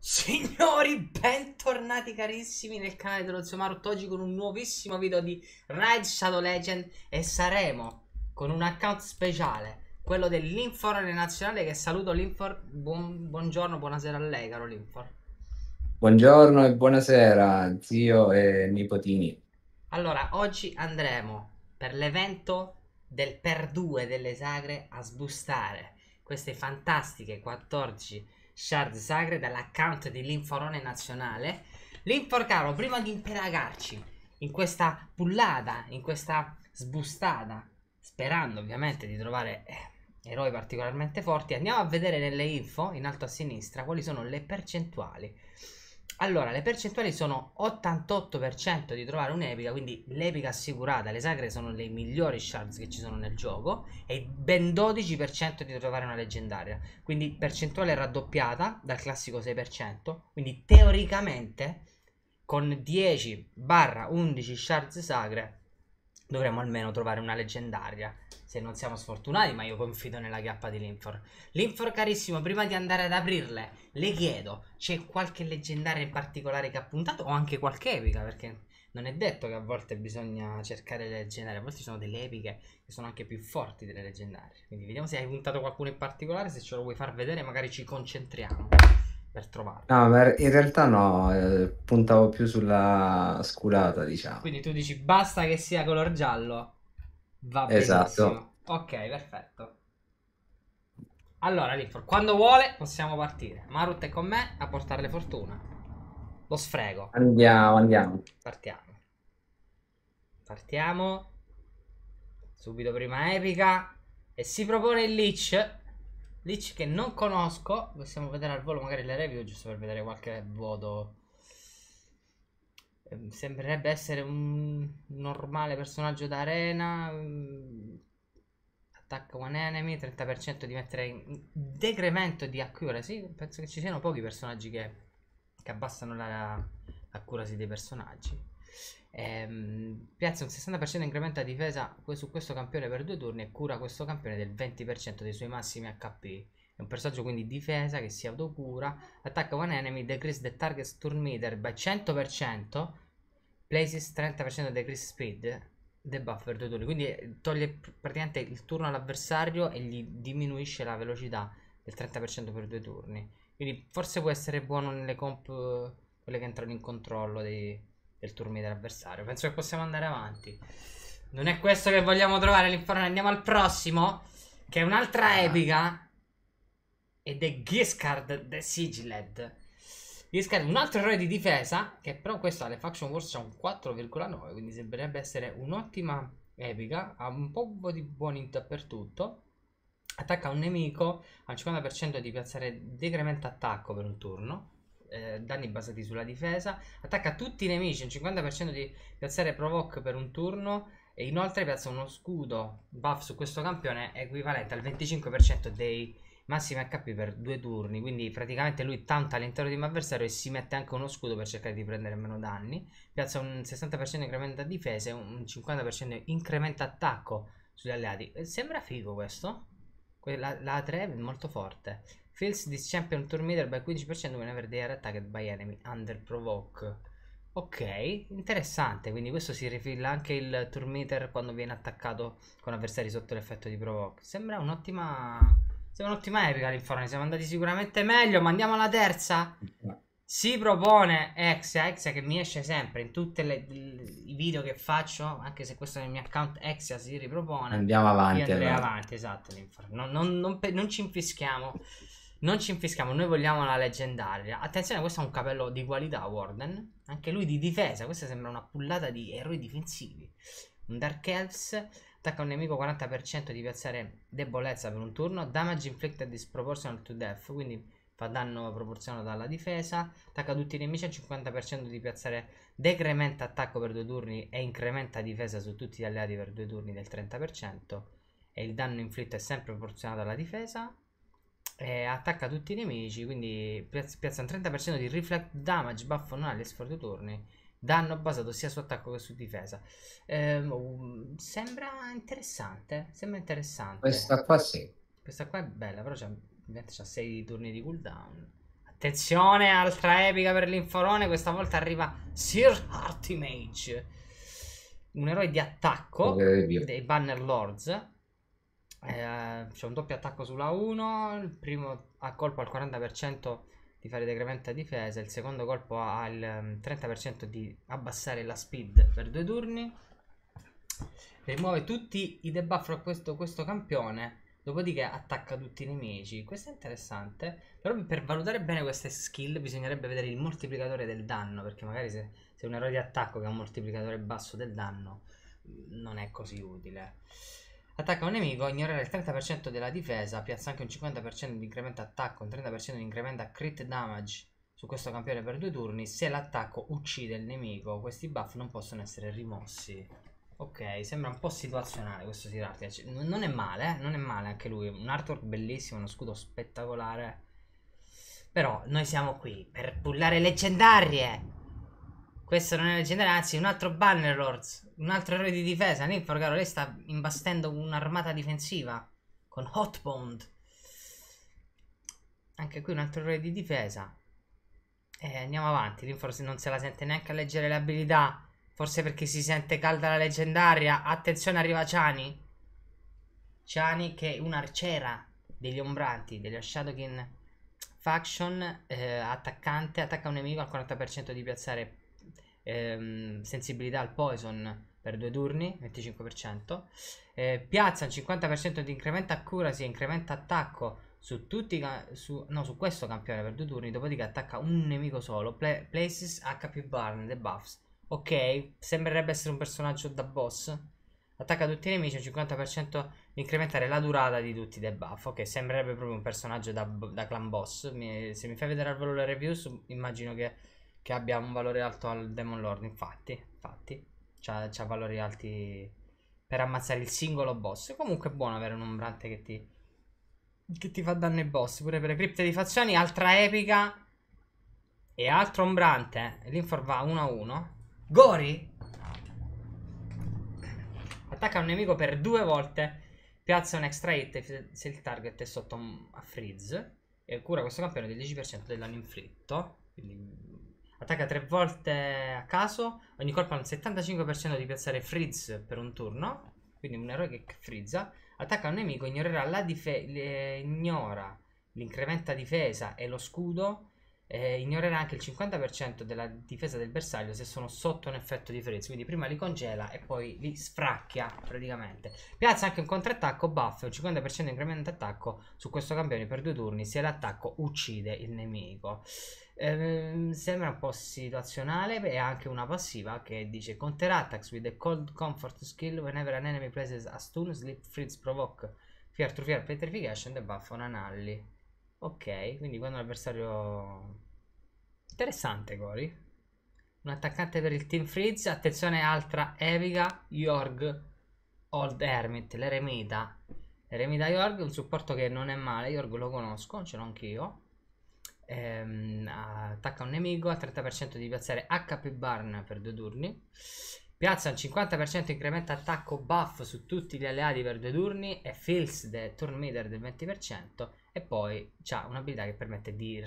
Signori, bentornati carissimi nel canale dello Zio Marotto Oggi con un nuovissimo video di Ride Shadow Legend E saremo con un account speciale Quello dell'Infor Nazionale che saluto l'Infor buon, Buongiorno, buonasera a lei caro l'Infor Buongiorno e buonasera zio e nipotini Allora, oggi andremo per l'evento del per due delle sagre a sbustare Queste fantastiche 14 Shard Zagreb dall'account di Linforone Nazionale. L'inforcaro, prima di imperagarci in questa pullata, in questa sbustata, sperando ovviamente di trovare eh, eroi particolarmente forti, andiamo a vedere nelle info in alto a sinistra quali sono le percentuali allora, le percentuali sono 88% di trovare un'epica, quindi l'epica assicurata, le sacre sono le migliori shards che ci sono nel gioco, e ben 12% di trovare una leggendaria. Quindi percentuale raddoppiata dal classico 6%, quindi teoricamente con 10-11 shards sacre dovremmo almeno trovare una leggendaria. Se non siamo sfortunati, ma io confido nella chiappa di Linfor. Linfor, carissimo, prima di andare ad aprirle, le chiedo, c'è qualche leggendaria in particolare che ha puntato? O anche qualche epica, perché non è detto che a volte bisogna cercare le leggendarie. A volte ci sono delle epiche che sono anche più forti delle leggendarie. Quindi vediamo se hai puntato qualcuno in particolare, se ce lo vuoi far vedere magari ci concentriamo per trovarlo. No, ma in realtà no, eh, puntavo più sulla sculata, diciamo. Quindi tu dici basta che sia color giallo. Va bene. Esatto. Ok, perfetto. Allora, Linford, quando vuole possiamo partire. Marut è con me a portarle fortuna. Lo sfrego. Andiamo, andiamo. Partiamo. Partiamo. Subito prima epica. E si propone il leech Lich che non conosco. Possiamo vedere al volo magari le review, giusto per vedere qualche voto. Ehm, sembrerebbe essere un normale personaggio d'arena. Mm, attacca one enemy, 30% di mettere in decremento di accuracy. Penso che ci siano pochi personaggi che, che abbassano la, la accuracy dei personaggi. Ehm, piazza un 60% incremento a difesa su questo campione per due turni e cura questo campione del 20% dei suoi massimi HP. È un personaggio quindi difesa che si autocura. Attacca one enemy, decrease the target's turn meter by 100%, places 30% decrease speed, debuff per due turni. Quindi eh, toglie praticamente il turno all'avversario e gli diminuisce la velocità del 30% per due turni. Quindi forse può essere buono nelle comp quelle che entrano in controllo dei del turno dell'avversario. Penso che possiamo andare avanti. Non è questo che vogliamo trovare l'inferno. Andiamo al prossimo, che è un'altra ah. epica. Ed è Giscard the Sigiled. Giscard, un altro eroe di difesa, che però questo alle Faction Wars ha un 4,9, quindi sembrerebbe essere un'ottima epica. Ha un po' di buoni dappertutto. Attacca un nemico al 50% di piazzare decremento attacco per un turno eh, danni basati sulla difesa. Attacca tutti i nemici, un 50% di piazzare provoc per un turno. E inoltre piazza uno scudo buff su questo campione equivalente al 25% dei massimi HP per due turni. Quindi praticamente lui tanta all'interno di un avversario e si mette anche uno scudo per cercare di prendere meno danni. Piazza un 60% incremento a difesa e un 50% incremento attacco sugli alleati. Eh, sembra figo questo. La, la 3 è molto forte. Fails this champion turn meter by 15% whenever they are attacked by enemy under provoke. Ok, interessante, quindi questo si rifilla anche il turn meter quando viene attaccato con avversari sotto l'effetto di provoke. Sembra un'ottima... Sembra un'ottima epica l'informe, siamo andati sicuramente meglio, ma andiamo alla terza. Si propone Exia, Exia che mi esce sempre in tutti i video che faccio, anche se questo è il mio account Exia si ripropone. Andiamo avanti. Andrei allora. avanti, esatto. Non, non, non, non, ci infischiamo. Non ci infischiamo, noi vogliamo la leggendaria. Attenzione, questo è un capello di qualità, Warden. Anche lui di difesa. Questa sembra una pullata di eroi difensivi. Un Dark Elves. Attacca un nemico 40% di piazzare debolezza per un turno. Damage inflicted disproportional to death. Quindi fa danno proporzionato alla difesa. Attacca tutti i nemici al 50% di piazzare decrementa attacco per due turni e incrementa difesa su tutti gli alleati per due turni del 30%. E il danno inflitto è sempre proporzionato alla difesa eh, attacca tutti i nemici, quindi piazza, un 30% di reflect damage, buff annuale e sforzo turni, danno basato sia su attacco che su difesa. Eh, sembra interessante, sembra interessante. Questa qua sì. Questa qua è bella, però c'ha, 6 turni di cooldown. Attenzione, altra epica per l'inforone, questa volta arriva Sir Artimage. Un eroe di attacco oh, dei Banner Lords eh, c'è un doppio attacco sulla 1 il primo a colpo al 40% di fare decremento a difesa il secondo colpo ha il 30% di abbassare la speed per due turni rimuove tutti i debuff a questo, questo campione Dopodiché attacca tutti i nemici. Questo è interessante. Però per valutare bene queste skill bisognerebbe vedere il moltiplicatore del danno. Perché magari se, se un eroe di attacco che ha un moltiplicatore basso del danno mm, non è così utile. Attacca un nemico, ignorare il 30% della difesa, piazza anche un 50% di incremento attacco, un 30% di incremento a crit damage su questo campione per due turni. Se l'attacco uccide il nemico, questi buff non possono essere rimossi. Ok, sembra un po' situazionale questo Sirartia. Cioè, non è male, eh? non è male anche lui. Un artwork bellissimo, uno scudo spettacolare. Però noi siamo qui per pullare leggendarie. Questo non è leggendario, anzi un altro Banner Bannerlords, un altro eroe di difesa. Ninfor, caro, lei sta imbastendo un'armata difensiva con Hotbound. Anche qui un altro eroe di difesa. Eh, andiamo avanti, Ninfor non se la sente neanche a leggere le abilità. Forse perché si sente calda la leggendaria. Attenzione, arriva Chani. Chani che è un'arciera degli ombranti, degli Shadowkin faction, eh, attaccante, attacca un nemico al 40% di piazzare ehm, sensibilità al poison per due turni, 25%. Eh, piazza un 50% di incremento accuracy e incremento attacco su tutti su, no, su questo campione per due turni, dopodiché attacca un nemico solo. Pla places HP Barn, The debuffs. Ok, sembrerebbe essere un personaggio da boss. Attacca tutti i nemici, un 50% incrementare la durata di tutti i debuff. Ok, sembrerebbe proprio un personaggio da, da clan boss. Mi, se mi fai vedere al volo le reviews, immagino che che abbia un valore alto al Demon Lord, infatti, infatti, ha valori alti per ammazzare il singolo boss. Comunque è buono avere un ombrante che ti, che ti fa danno ai boss, pure per le cripte di fazioni, altra epica e altro ombrante, eh. l'infor va 1 a 1. Gori attacca un nemico per due volte, piazza un extra hit se il target è sotto a freeze e cura questo campione del 10% dell'anno inflitto, quindi Attacca tre volte a caso. Ogni colpo ha un 75% di piazzare freeze per un turno. Quindi un eroe che frizza. Attacca un nemico, ignorerà la difesa. Ignora l'incrementa difesa e lo scudo eh, ignorerà anche il 50% della difesa del bersaglio se sono sotto un effetto di freddo. Quindi prima li congela e poi li sfracchia praticamente. Piazza anche un contrattacco buff, un 50% incremento attacco su questo campione per due turni se l'attacco uccide il nemico. Eh, sembra un po' situazionale e anche una passiva che dice conterà attacks with a cold comfort skill whenever an enemy presses a stun, slip, freeze, provoke, fear to fear, petrification, debuff on an ally. Ok, quindi quando l'avversario... Interessante, Cori. Un attaccante per il team Freeze. Attenzione, altra Eviga, Jorg Old Hermit, l'eremita. L'eremita Jorg, un supporto che non è male. Jorg lo conosco, ce l'ho anch'io. Ehm, attacca un nemico al 30% di piazzare HP Barn per due turni. Piazza un 50% incremento attacco buff su tutti gli alleati per due turni e fills the turn meter del 20% e poi ha un'abilità che permette di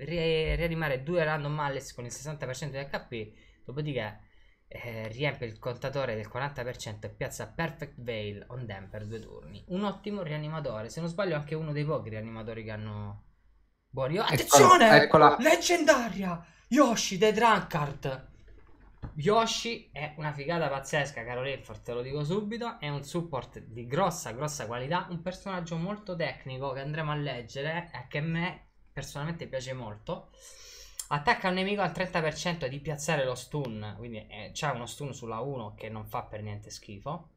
rianimare due random mallets con il 60% di HP, dopodiché eh, riempie il contatore del 40% e piazza Perfect Veil on them per due turni. Un ottimo rianimatore, se non sbaglio anche uno dei pochi rianimatori che hanno buoni... Oh, ecco attenzione! Eccola, eccola. Leggendaria! Yoshi The Drunkard! Yoshi è una figata pazzesca, caro Renford, te lo dico subito, è un support di grossa, grossa qualità, un personaggio molto tecnico che andremo a leggere e che a me personalmente piace molto. Attacca un nemico al 30% di piazzare lo stun, quindi eh, c'è uno stun sulla 1 che non fa per niente schifo.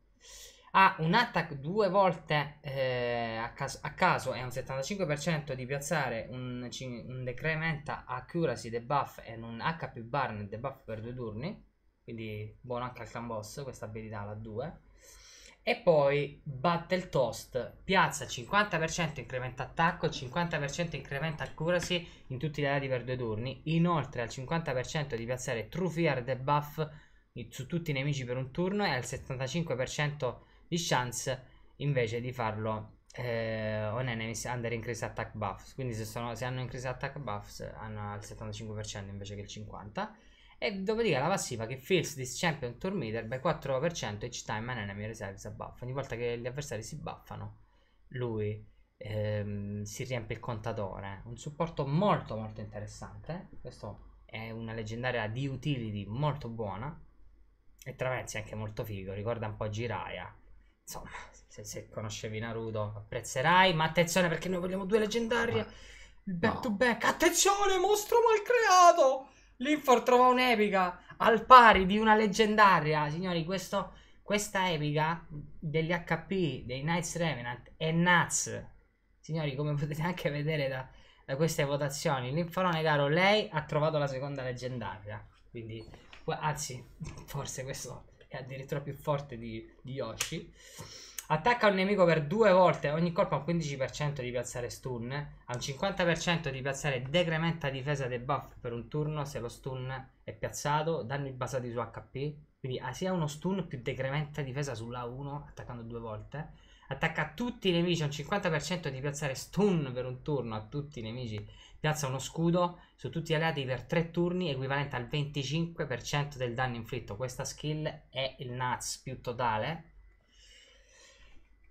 Ha un attack due volte eh, a, caso, a caso e un 75% di piazzare un, un decrementa accuracy debuff e un HP nel debuff per due turni quindi buono anche al Camboss, questa abilità la 2. E poi Battle Toast, piazza 50% incrementa attacco, 50% incrementa accuracy in tutti gli aree per due turni, inoltre al 50% di piazzare True Fear debuff su tutti i nemici per un turno e al 75% di chance invece di farlo eh, on enemies under increase attack buffs quindi se, sono, se hanno increase attack buffs hanno al 75% invece che il 50% e dopodiché la passiva che fills this champion turn meter by 4% each time an enemy reserves a buff. Ogni volta che gli avversari si buffano, lui ehm, si riempie il contatore. Un supporto molto molto interessante. Questo è una leggendaria di utility molto buona. E Traversi è anche molto figo, ricorda un po' Jiraiya. Insomma, se, se, conoscevi Naruto apprezzerai, ma attenzione perché noi vogliamo due leggendarie. Ma... Ah, back no. to back, attenzione, mostro malcreato! L'Infor trova un'epica al pari di una leggendaria. Signori, questo, questa epica degli HP, dei Knights Revenant, è nuts. Signori, come potete anche vedere da, da queste votazioni, Linfarone caro, lei ha trovato la seconda leggendaria. Quindi, anzi, forse questo è addirittura più forte di, di Yoshi. Attacca un nemico per due volte, ogni colpo ha un 15% di piazzare stun, ha un 50% di piazzare decrementa difesa debuff per un turno se lo stun è piazzato, danni basati su HP, quindi ha ah, sia uno stun più decrementa difesa sulla 1 attaccando due volte, attacca tutti i nemici, ha un 50% di piazzare stun per un turno a tutti i nemici, piazza uno scudo su tutti gli alleati per tre turni equivalente al 25% del danno inflitto, questa skill è il Nuts più totale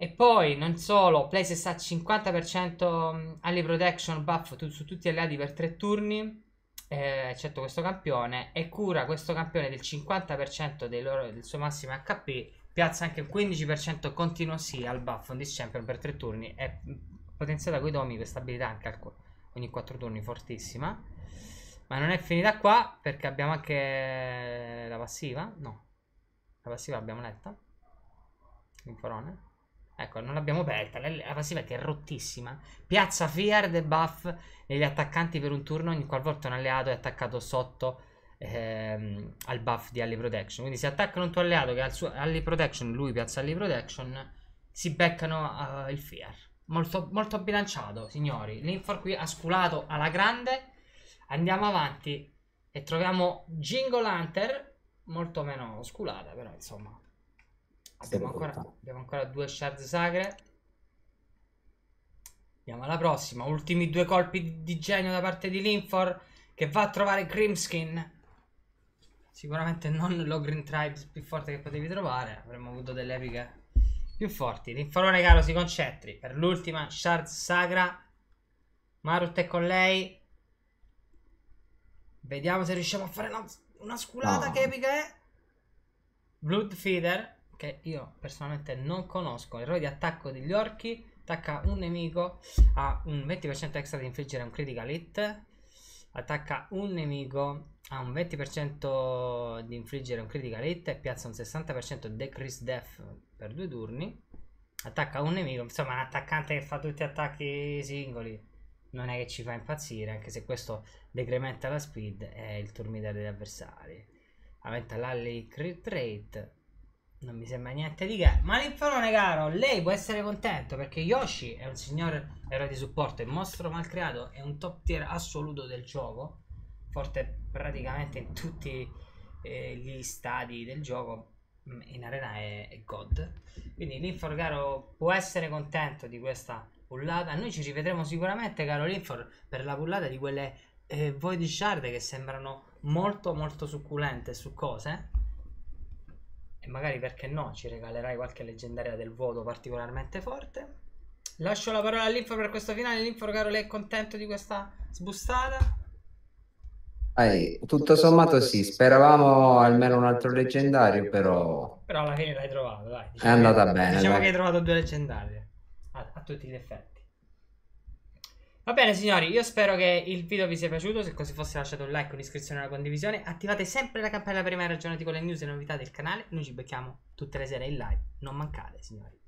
e poi, non solo, Places ha 50% mm, alle protection buff tu, su tutti gli alleati per tre turni, eh, eccetto questo campione, e cura questo campione del 50% loro, del suo massimo HP, piazza anche il 15% continuo sì al buff on this champion per tre turni, e mm, potenziata coi domi questa abilità anche al, ogni quattro turni, fortissima. Ma non è finita qua, perché abbiamo anche la passiva, no, la passiva l'abbiamo letta, in Ecco, non l'abbiamo aperta. La, la che è rottissima. Piazza Fear debuff negli attaccanti per un turno ogni qualvolta un alleato è attaccato sotto ehm, al buff di Alley Protection. Quindi se attaccano un tuo alleato che ha il suo Alley Protection, lui piazza Alley Protection, si beccano uh, il Fear. Molto, molto bilanciato, signori. L'infor qui ha sculato alla grande. Andiamo avanti e troviamo Jingle Hunter, molto meno sculata, però insomma. Abbiamo ancora, abbiamo ancora due shards sacre. Andiamo alla prossima. Ultimi due colpi di genio da parte di Linfor che va a trovare Grimskin. Sicuramente non l'Ogreen Tribes più forte che potevi trovare. Avremmo avuto delle epiche più forti. Linforone caro si concentri per l'ultima shard sacra. Marut è con lei. Vediamo se riusciamo a fare una, una sculata. No. Che epica è? Bloodfeeder che io personalmente non conosco. L'errore di attacco degli orchi attacca un nemico a un 20% extra di infliggere un critical hit. Attacca un nemico a un 20% di infliggere un critical hit e piazza un 60% decrease death per due turni. Attacca un nemico, insomma, un attaccante che fa tutti attacchi singoli non è che ci fa impazzire, anche se questo decrementa la speed e il turn degli avversari. Aumenta l'alley crit rate non mi sembra niente di che. Ma l'infarone, caro, lei può essere contento perché Yoshi è un signor eroe di supporto. Il mostro malcreato è un top tier assoluto del gioco. Forte praticamente in tutti eh, gli stadi del gioco. Mm, in arena è, è God. Quindi l'infor, caro, può essere contento di questa pullata. Noi ci rivedremo sicuramente, caro l'infor, per la pullata di quelle eh, void shard che sembrano molto molto succulente su cose e magari perché no ci regalerai qualche leggendaria del vuoto particolarmente forte. Lascio la parola all'Info per questo finale. L'Info, caro Carol, è contento di questa sbustata? Eh, tutto, sommato, sì, speravamo almeno un altro leggendario, però... Però alla fine l'hai trovato, dai. è andata diciamo bene. Diciamo dai. che hai trovato due leggendari, a, a tutti gli effetti. Va bene signori, io spero che il video vi sia piaciuto, se così fosse lasciate un like, un'iscrizione e una condivisione, attivate sempre la campanella per rimanere aggiornati con le news e le novità del canale, noi ci becchiamo tutte le sere in live, non mancate signori.